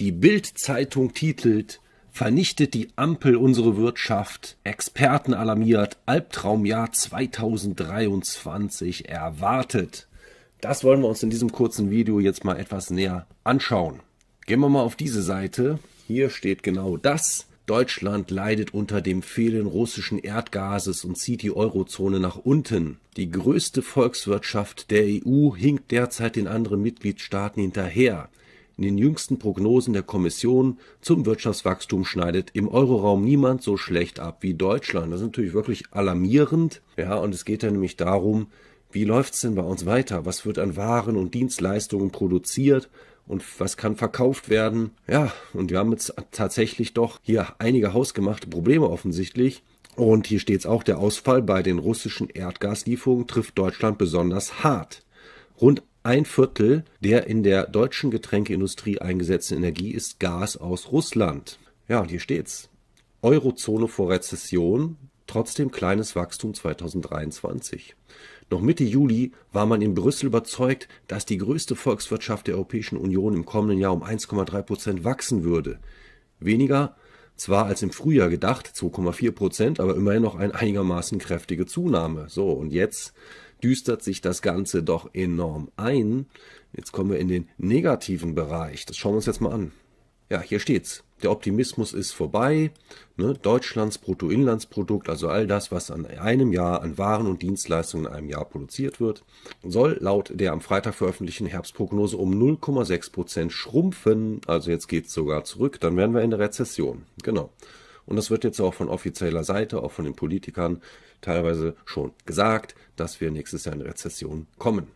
Die Bild-Zeitung titelt Vernichtet die Ampel unsere Wirtschaft? Experten alarmiert, Albtraumjahr 2023 erwartet. Das wollen wir uns in diesem kurzen Video jetzt mal etwas näher anschauen. Gehen wir mal auf diese Seite. Hier steht genau das. Deutschland leidet unter dem Fehlen russischen Erdgases und zieht die Eurozone nach unten. Die größte Volkswirtschaft der EU hinkt derzeit den anderen Mitgliedstaaten hinterher. In den jüngsten Prognosen der Kommission zum Wirtschaftswachstum schneidet im Euroraum niemand so schlecht ab wie Deutschland. Das ist natürlich wirklich alarmierend. Ja, und es geht ja nämlich darum, wie läuft es denn bei uns weiter? Was wird an Waren und Dienstleistungen produziert? Und was kann verkauft werden? Ja, und wir haben jetzt tatsächlich doch hier einige hausgemachte Probleme offensichtlich. Und hier steht es auch, der Ausfall bei den russischen Erdgaslieferungen trifft Deutschland besonders hart. Rund ein Viertel der in der deutschen Getränkeindustrie eingesetzten Energie ist Gas aus Russland. Ja, und hier steht's. Eurozone vor Rezession, trotzdem kleines Wachstum 2023. Noch Mitte Juli war man in Brüssel überzeugt, dass die größte Volkswirtschaft der Europäischen Union im kommenden Jahr um 1,3 Prozent wachsen würde. Weniger zwar als im Frühjahr gedacht, 2,4 Prozent, aber immerhin noch eine einigermaßen kräftige Zunahme. So, und jetzt düstert sich das Ganze doch enorm ein. Jetzt kommen wir in den negativen Bereich. Das schauen wir uns jetzt mal an. Ja, hier steht's. Der Optimismus ist vorbei. Ne? Deutschlands Bruttoinlandsprodukt, also all das, was an einem Jahr an Waren und Dienstleistungen in einem Jahr produziert wird, soll laut der am Freitag veröffentlichten Herbstprognose um 0,6 Prozent schrumpfen. Also jetzt geht's sogar zurück. Dann wären wir in der Rezession. Genau. Und das wird jetzt auch von offizieller Seite, auch von den Politikern teilweise schon gesagt, dass wir nächstes Jahr in Rezession kommen.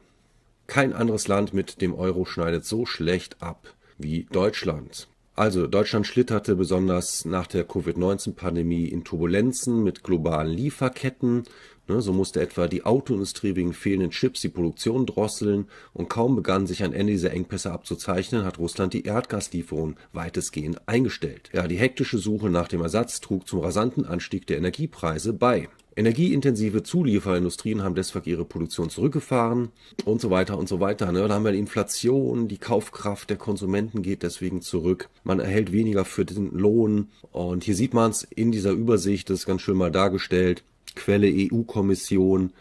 Kein anderes Land mit dem Euro schneidet so schlecht ab wie Deutschland. Also, Deutschland schlitterte besonders nach der Covid-19-Pandemie in Turbulenzen mit globalen Lieferketten. Ne, so musste etwa die Autoindustrie wegen fehlenden Chips die Produktion drosseln und kaum begann sich ein Ende dieser Engpässe abzuzeichnen, hat Russland die Erdgaslieferung weitestgehend eingestellt. Ja, die hektische Suche nach dem Ersatz trug zum rasanten Anstieg der Energiepreise bei. Energieintensive Zulieferindustrien haben deshalb ihre Produktion zurückgefahren und so weiter und so weiter. Ne? Da haben wir eine Inflation, die Kaufkraft der Konsumenten geht deswegen zurück. Man erhält weniger für den Lohn. Und hier sieht man es in dieser Übersicht, das ist ganz schön mal dargestellt. Quelle EU-Kommission,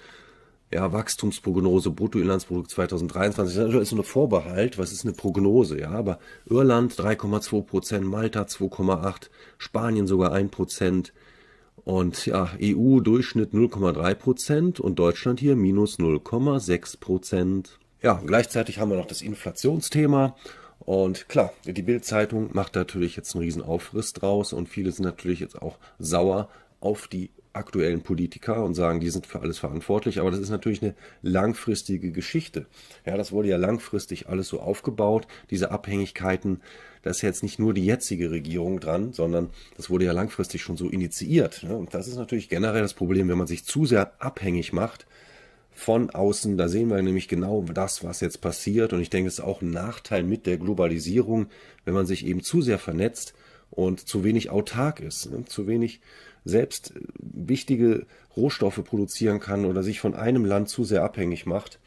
ja, Wachstumsprognose, Bruttoinlandsprodukt 2023. Das ist nur ein Vorbehalt, was ist eine Prognose, ja, aber Irland 3,2 Prozent, Malta 2,8, Spanien sogar 1 Prozent. Und ja, EU Durchschnitt 0,3 Prozent und Deutschland hier minus 0,6 Prozent. Ja, gleichzeitig haben wir noch das Inflationsthema. Und klar, die Bild-Zeitung macht natürlich jetzt einen riesen Aufriss draus und viele sind natürlich jetzt auch sauer auf die aktuellen Politiker und sagen, die sind für alles verantwortlich. Aber das ist natürlich eine langfristige Geschichte. Ja, das wurde ja langfristig alles so aufgebaut. Diese Abhängigkeiten, da ist jetzt nicht nur die jetzige Regierung dran, sondern das wurde ja langfristig schon so initiiert. Ne? Und das ist natürlich generell das Problem, wenn man sich zu sehr abhängig macht von außen. Da sehen wir nämlich genau das, was jetzt passiert. Und ich denke, es ist auch ein Nachteil mit der Globalisierung, wenn man sich eben zu sehr vernetzt und zu wenig autark ist, ne? zu wenig selbst wichtige Rohstoffe produzieren kann oder sich von einem Land zu sehr abhängig macht.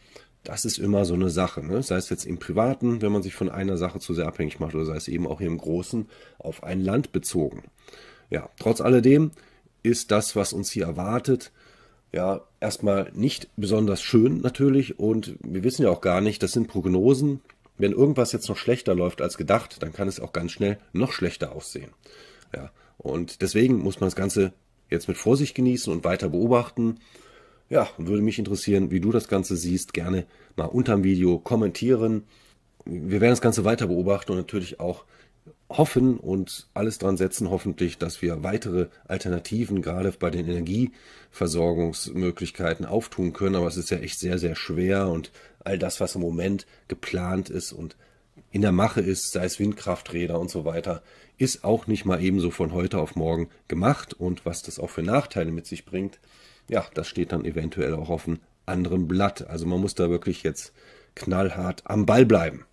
Das ist immer so eine Sache. Ne? Sei es jetzt im Privaten, wenn man sich von einer Sache zu sehr abhängig macht, oder sei es eben auch hier im Großen auf ein Land bezogen. Ja, trotz alledem ist das, was uns hier erwartet, ja, erstmal nicht besonders schön natürlich. Und wir wissen ja auch gar nicht, das sind Prognosen wenn irgendwas jetzt noch schlechter läuft als gedacht, dann kann es auch ganz schnell noch schlechter aussehen. Ja, und deswegen muss man das Ganze jetzt mit Vorsicht genießen und weiter beobachten. Ja, und würde mich interessieren, wie du das Ganze siehst, gerne mal unterm Video kommentieren. Wir werden das Ganze weiter beobachten und natürlich auch hoffen und alles dran setzen, hoffentlich, dass wir weitere Alternativen gerade bei den Energieversorgungsmöglichkeiten auftun können. Aber es ist ja echt sehr, sehr schwer und all das, was im Moment geplant ist und in der Mache ist, sei es Windkrafträder und so weiter, ist auch nicht mal ebenso von heute auf morgen gemacht. Und was das auch für Nachteile mit sich bringt, ja, das steht dann eventuell auch auf einem anderen Blatt. Also man muss da wirklich jetzt knallhart am Ball bleiben.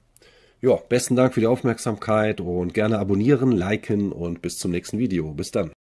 Ja, besten Dank für die Aufmerksamkeit und gerne abonnieren, liken und bis zum nächsten Video. Bis dann.